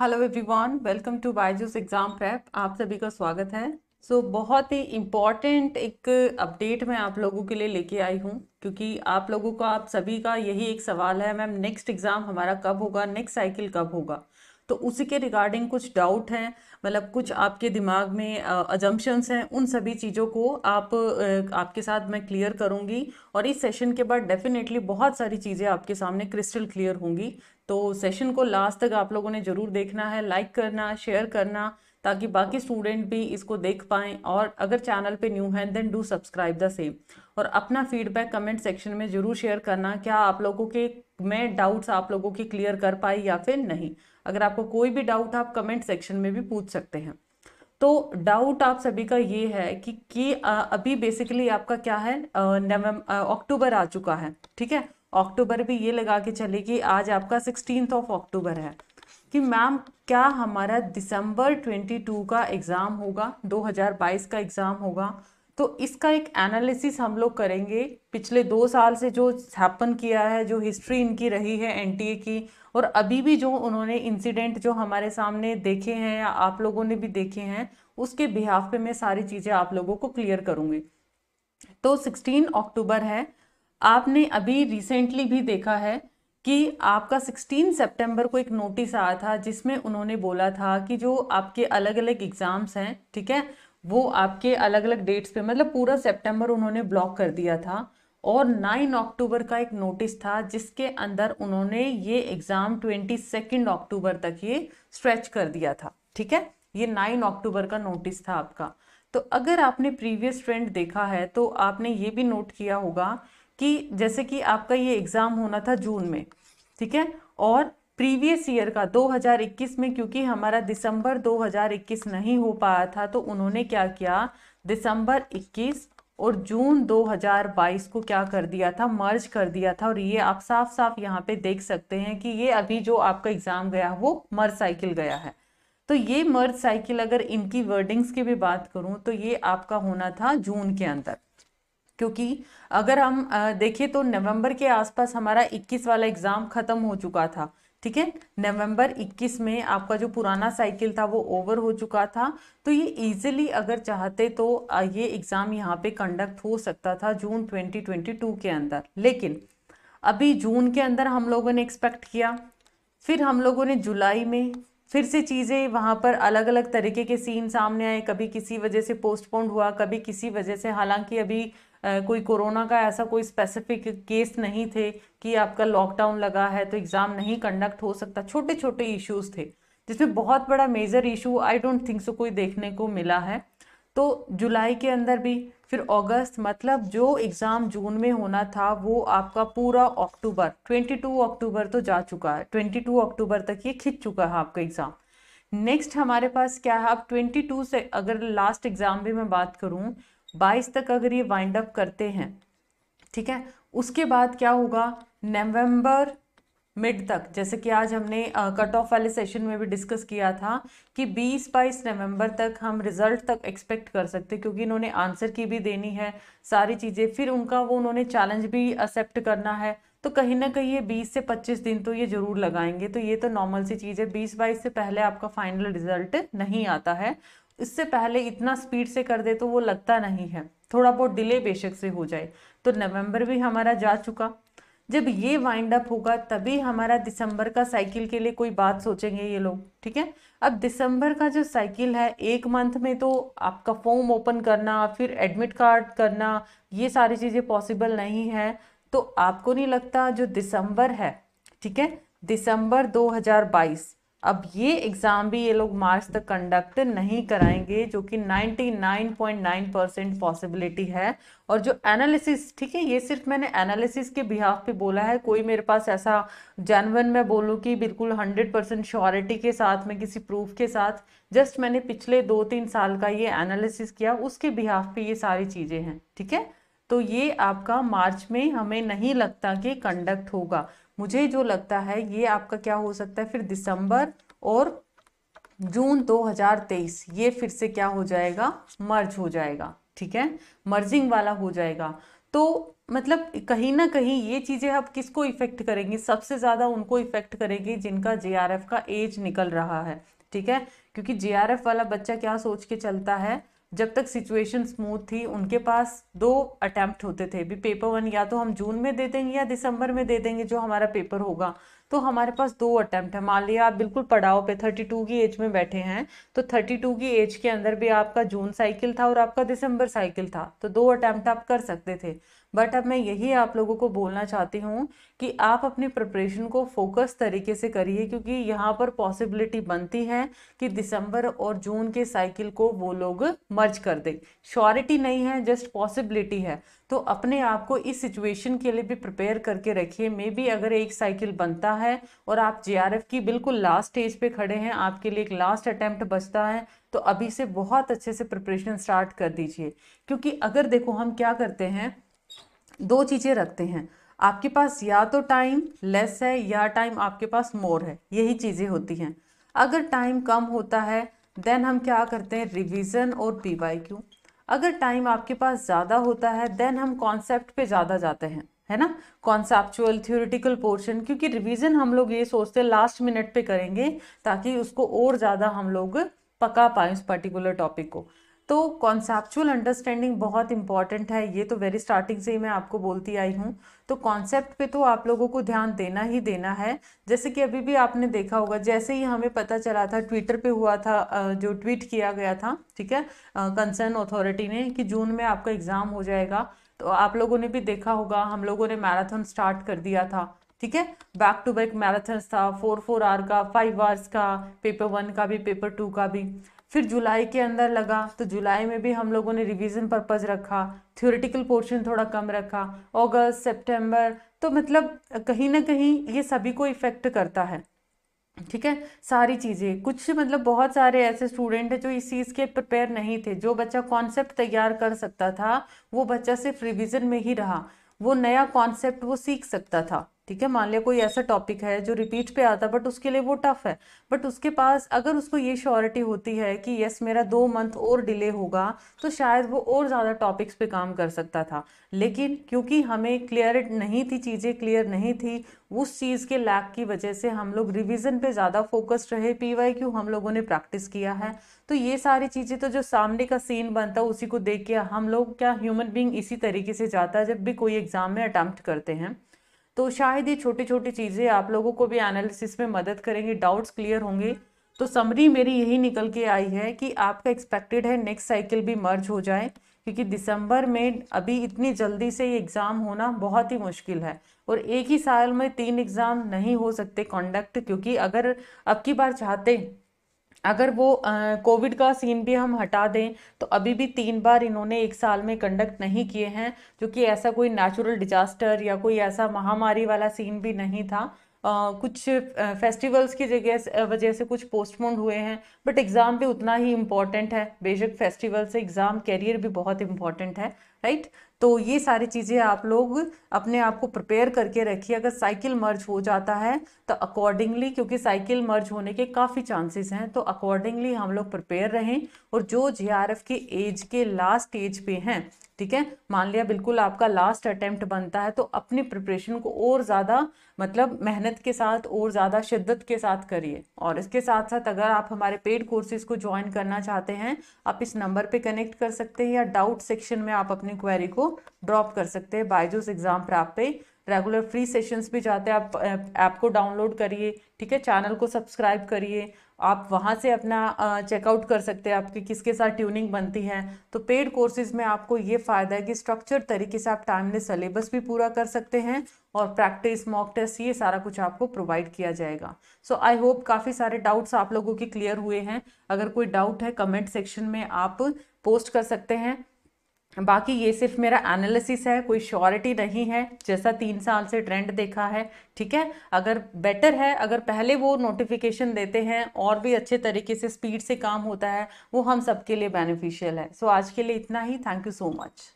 hello everyone welcome to Byju's exam prep आप सभी का स्वागत है सो so, बहुत ही इम्पॉर्टेंट एक अपडेट मैं आप लोगों के लिए लेके आई हूँ क्योंकि आप लोगों का आप सभी का यही एक सवाल है मैम नेक्स्ट एग्ज़ाम हमारा कब होगा नेक्स्ट साइकिल कब होगा तो उसी के रिगार्डिंग कुछ डाउट हैं मतलब कुछ आपके दिमाग में अजम्पशंस हैं उन सभी चीज़ों को आप आपके साथ मैं क्लियर करूंगी और इस सेशन के बाद डेफिनेटली बहुत सारी चीज़ें आपके सामने क्रिस्टल क्लियर होंगी तो सेशन को लास्ट तक आप लोगों ने ज़रूर देखना है लाइक करना शेयर करना ताकि बाकी स्टूडेंट भी इसको देख पाएँ और अगर चैनल पे न्यू हैं then do subscribe the same और अपना फीडबैक कमेंट सेक्शन में ज़रूर शेयर करना क्या आप लोगों के मैं डाउट्स आप लोगों के क्लियर कर पाई या फिर नहीं अगर आपको कोई भी डाउट आप कमेंट सेक्शन में भी पूछ सकते हैं तो डाउट आप सभी का ये है कि कि अभी बेसिकली आपका क्या है नवम्बर अक्टूबर आ चुका है ठीक है अक्टूबर भी ये लगा के चले कि आज आपका सिक्सटीन ऑफ अक्टूबर है कि मैम क्या हमारा दिसंबर 22 का एग्ज़ाम होगा 2022 का एग्ज़ाम होगा तो इसका एक एनालिसिस हम लोग करेंगे पिछले दो साल से जो हैपन किया है जो हिस्ट्री इनकी रही है एनटीए की और अभी भी जो उन्होंने इंसिडेंट जो हमारे सामने देखे हैं या आप लोगों ने भी देखे हैं उसके बिहाफ पे मैं सारी चीज़ें आप लोगों को क्लियर करूँगी तो सिक्सटीन अक्टूबर है आपने अभी रिसेंटली भी देखा है कि आपका 16 सितंबर को एक नोटिस आया था जिसमें उन्होंने बोला था कि जो आपके अलग अलग एग्ज़ाम्स हैं ठीक है वो आपके अलग अलग डेट्स पे मतलब पूरा सितंबर उन्होंने ब्लॉक कर दिया था और 9 अक्टूबर का एक नोटिस था जिसके अंदर उन्होंने ये एग्ज़ाम ट्वेंटी सेकेंड अक्टूबर तक ये स्ट्रेच कर दिया था ठीक है ये 9 अक्टूबर का नोटिस था आपका तो अगर आपने प्रीवियस ट्रेंड देखा है तो आपने ये भी नोट किया होगा कि जैसे कि आपका ये एग्ज़ाम होना था जून में ठीक है और प्रीवियस ईयर का 2021 में क्योंकि हमारा दिसंबर 2021 नहीं हो पाया था तो उन्होंने क्या किया दिसंबर 21 और जून 2022 को क्या कर दिया था मर्ज कर दिया था और ये आप साफ साफ यहाँ पे देख सकते हैं कि ये अभी जो आपका एग्ज़ाम गया वो मर्ज साइकिल गया है तो ये मर्ज साइकिल अगर इनकी वर्डिंग्स की भी बात करूँ तो ये आपका होना था जून के अंदर क्योंकि अगर हम देखें तो नवंबर के आसपास हमारा 21 वाला एग्ज़ाम ख़त्म हो चुका था ठीक है नवंबर 21 में आपका जो पुराना साइकिल था वो ओवर हो चुका था तो ये इजीली अगर चाहते तो ये एग्ज़ाम यहाँ पे कंडक्ट हो सकता था जून 2022 के अंदर लेकिन अभी जून के अंदर हम लोगों ने एक्सपेक्ट किया फिर हम लोगों ने जुलाई में फिर से चीज़ें वहाँ पर अलग अलग तरीके के सीन सामने आए कभी किसी वजह से पोस्टपोन हुआ कभी किसी वजह से हालांकि अभी कोई कोरोना का ऐसा कोई स्पेसिफिक केस नहीं थे कि आपका लॉकडाउन लगा है तो एग्ज़ाम नहीं कंडक्ट हो सकता छोटे छोटे इश्यूज थे जिसमें बहुत बड़ा major issue I don't think so कोई देखने को मिला है तो जुलाई के अंदर भी फिर अगस्त मतलब जो एग्ज़ाम जून में होना था वो आपका पूरा अक्टूबर 22 अक्टूबर तो जा चुका है 22 अक्टूबर तक ये खिंच चुका है आपका एग्ज़ाम नेक्स्ट हमारे पास क्या है आप 22 से अगर लास्ट एग्ज़ाम भी मैं बात करूँ बाईस तक अगर ये वाइंड अप करते हैं ठीक है उसके बाद क्या होगा नवंबर मिड तक जैसे कि आज हमने कट ऑफ वाले सेशन में भी डिस्कस किया था कि 20 बाईस नवंबर तक हम रिजल्ट तक एक्सपेक्ट कर सकते क्योंकि इन्होंने आंसर की भी देनी है सारी चीज़ें फिर उनका वो उन्होंने चैलेंज भी एक्सेप्ट करना है तो कहीं ना कहीं ये 20 से 25 दिन तो ये ज़रूर लगाएंगे तो ये तो नॉर्मल सी चीज़ है बीस बाईस से पहले आपका फाइनल रिजल्ट नहीं आता है इससे पहले इतना स्पीड से कर दे तो वो लगता नहीं है थोड़ा बहुत डिले बेशक से हो जाए तो नवंबर भी हमारा जा चुका जब ये वाइंड अप होगा तभी हमारा दिसंबर का साइकिल के लिए कोई बात सोचेंगे ये लोग ठीक है अब दिसंबर का जो साइकिल है एक मंथ में तो आपका फॉर्म ओपन करना फिर एडमिट कार्ड करना ये सारी चीज़ें पॉसिबल नहीं है तो आपको नहीं लगता जो दिसंबर है ठीक है दिसंबर 2022 अब ये एग्ज़ाम भी ये लोग मार्च तक कंडक्ट नहीं कराएंगे जो कि 99.9 परसेंट पॉसिबिलिटी है और जो एनालिसिस ठीक है ये सिर्फ मैंने एनालिसिस के बिहाफ पे बोला है कोई मेरे पास ऐसा जैनवन मैं बोलूँ कि बिल्कुल 100 परसेंट श्योरिटी के साथ में किसी प्रूफ के साथ जस्ट मैंने पिछले दो तीन साल का ये एनालिसिस किया उसके बिहाफ पे ये सारी चीज़ें हैं ठीक है तो ये आपका मार्च में हमें नहीं लगता कि कंडक्ट होगा मुझे जो लगता है ये आपका क्या हो सकता है फिर दिसंबर और जून 2023 ये फिर से क्या हो जाएगा मर्ज हो जाएगा ठीक है मर्जिंग वाला हो जाएगा तो मतलब कहीं ना कहीं ये चीज़ें अब किसको इफेक्ट करेंगी सबसे ज़्यादा उनको इफेक्ट करेगी जिनका जे का एज निकल रहा है ठीक है क्योंकि जे वाला बच्चा क्या सोच के चलता है जब तक सिचुएशन स्मूथ थी उनके पास दो अटैम्प्ट होते थे भी पेपर वन या तो हम जून में दे देंगे या दिसंबर में दे देंगे जो हमारा पेपर होगा तो हमारे पास दो अटैम्प्ट है मान लिया आप बिल्कुल पड़ाव पे थर्टी टू की एज में बैठे हैं तो थर्टी टू की एज के अंदर भी आपका जून साइकिल था और आपका दिसंबर साइकिल था तो दो अटैम्प्ट आप कर सकते थे बट अब मैं यही आप लोगों को बोलना चाहती हूँ कि आप अपनी प्रिपरेशन को फोकस तरीके से करिए क्योंकि यहाँ पर पॉसिबिलिटी बनती है कि दिसंबर और जून के साइकिल को वो लोग मर्ज कर दें श्योरिटी नहीं है जस्ट पॉसिबिलिटी है तो अपने आप को इस सिचुएशन के लिए भी प्रिपेयर करके रखिए मे बी अगर एक साइकिल बनता है और आप जे की बिल्कुल लास्ट स्टेज पे खड़े हैं आपके लिए एक लास्ट अटैम्प्ट बचता है तो अभी से बहुत अच्छे से प्रिपरेशन स्टार्ट कर दीजिए क्योंकि अगर देखो हम क्या करते हैं दो चीज़ें रखते हैं आपके पास या तो टाइम लेस है या टाइम आपके पास मोर है यही चीज़ें होती हैं अगर टाइम कम होता है देन हम क्या करते हैं रिवीजन और पी वाई क्यू अगर टाइम आपके पास ज़्यादा होता है देन हम कॉन्सेप्ट पे ज़्यादा जाते हैं है ना कॉन्सेप्चुअल थ्योरेटिकल पोर्शन क्योंकि रिवीजन हम लोग ये सोचते हैं लास्ट मिनट पे करेंगे ताकि उसको और ज़्यादा हम लोग पका पाए उस पर्टिकुलर टॉपिक को तो कॉन्सेप्चुअल अंडरस्टैंडिंग बहुत इंपॉर्टेंट है ये तो वेरी स्टार्टिंग से ही मैं आपको बोलती आई हूँ तो कॉन्सेप्ट पे तो आप लोगों को ध्यान देना ही देना है जैसे कि अभी भी आपने देखा होगा जैसे ही हमें पता चला था ट्विटर पे हुआ था जो ट्वीट किया गया था ठीक है कंसर्न अथॉरिटी ने कि जून में आपका एग्ज़ाम हो जाएगा तो आप लोगों ने भी देखा होगा हम लोगों ने मैराथन स्टार्ट कर दिया था ठीक है बैक टू बैक मैराथन था फोर फोर आर का फाइव आवर्स का पेपर वन का भी पेपर टू का भी फिर जुलाई के अंदर लगा तो जुलाई में भी हम लोगों ने रिवीजन पर्पज़ रखा थ्योरेटिकल पोर्शन थोड़ा कम रखा अगस्त सितंबर तो मतलब कहीं ना कहीं ये सभी को इफ़ेक्ट करता है ठीक है सारी चीज़ें कुछ मतलब बहुत सारे ऐसे स्टूडेंट हैं जो इस चीज़ के प्रिपेयर नहीं थे जो बच्चा कॉन्सेप्ट तैयार कर सकता था वो बच्चा सिर्फ रिविज़न में ही रहा वो नया कॉन्सेप्ट वो सीख सकता था ठीक है मान लिया कोई ऐसा टॉपिक है जो रिपीट पे आता है बट उसके लिए वो टफ है बट उसके पास अगर उसको ये श्योरिटी होती है कि यस मेरा दो मंथ और डिले होगा तो शायद वो और ज़्यादा टॉपिक्स पे काम कर सकता था लेकिन क्योंकि हमें क्लियर नहीं थी चीज़ें क्लियर नहीं थी उस चीज़ के लैक की वजह से हम लोग रिविज़न पे ज़्यादा फोकस्ड रहे पी वाई हम लोगों ने प्रैक्टिस किया है तो ये सारी चीज़ें तो जो सामने का सीन बनता है उसी को देख के हम लोग क्या ह्यूमन बींग इसी तरीके से जाता है जब भी कोई एग्ज़ाम में अटैम्प्ट करते हैं तो शायद ये छोटी छोटी चीज़ें आप लोगों को भी एनालिसिस में मदद करेंगे डाउट्स क्लियर होंगे तो समरी मेरी यही निकल के आई है कि आपका एक्सपेक्टेड है नेक्स्ट साइकिल भी मर्ज हो जाए क्योंकि दिसंबर में अभी इतनी जल्दी से ये एग्ज़ाम होना बहुत ही मुश्किल है और एक ही साल में तीन एग्ज़ाम नहीं हो सकते कॉन्डक्ट क्योंकि अगर अब की बार चाहते अगर वो कोविड का सीन भी हम हटा दें तो अभी भी तीन बार इन्होंने एक साल में कंडक्ट नहीं किए हैं जो कि ऐसा कोई नेचुरल डिजास्टर या कोई ऐसा महामारी वाला सीन भी नहीं था आ, कुछ फेस्टिवल्स की जगह वजह से कुछ पोस्टपोन्ड हुए हैं बट एग्ज़ाम भी उतना ही इम्पॉर्टेंट है बेशक फेस्टिवल से एग्ज़ाम कैरियर भी बहुत इम्पॉर्टेंट है राइट तो ये सारी चीज़ें आप लोग अपने आप को प्रिपेयर करके रखिए अगर साइकिल मर्ज हो जाता है तो अकॉर्डिंगली क्योंकि साइकिल मर्ज होने के काफ़ी चांसेस हैं तो अकॉर्डिंगली हम लोग प्रिपेयर रहें और जो जे के एज के लास्ट एज पे हैं ठीक है मान लिया बिल्कुल आपका लास्ट अटेम्प्ट बनता है तो अपनी प्रिपरेशन को और ज़्यादा मतलब मेहनत के साथ और ज़्यादा शिद्दत के साथ करिए और इसके साथ साथ अगर आप हमारे पेड कोर्सेज को ज्वाइन करना चाहते हैं आप इस नंबर पे कनेक्ट कर सकते हैं या डाउट सेक्शन में आप अपने अपनी क्वेरी को ड्रॉप कर सकते हैं बायजूस एग्ज़ाम पर आप पे रेगुलर फ्री सेशंस भी जाते हैं आप ऐप को डाउनलोड करिए ठीक है चैनल को सब्सक्राइब करिए आप वहाँ से अपना चेकआउट कर सकते हैं आपकी किसके साथ ट्यूनिंग बनती है तो पेड कोर्सेज में आपको ये फ़ायदा है कि स्ट्रक्चर तरीके से आप टाइमली सलेबस भी पूरा कर सकते हैं और प्रैक्टिस मॉक टेस्ट ये सारा कुछ आपको प्रोवाइड किया जाएगा सो आई होप काफ़ी सारे डाउट्स आप लोगों के क्लियर हुए हैं अगर कोई डाउट है कमेंट सेक्शन में आप पोस्ट कर सकते हैं बाकी ये सिर्फ मेरा एनालिसिस है कोई श्योरिटी नहीं है जैसा तीन साल से ट्रेंड देखा है ठीक है अगर बेटर है अगर पहले वो नोटिफिकेशन देते हैं और भी अच्छे तरीके से स्पीड से काम होता है वो हम सबके लिए बेनिफिशियल है सो so, आज के लिए इतना ही थैंक यू सो मच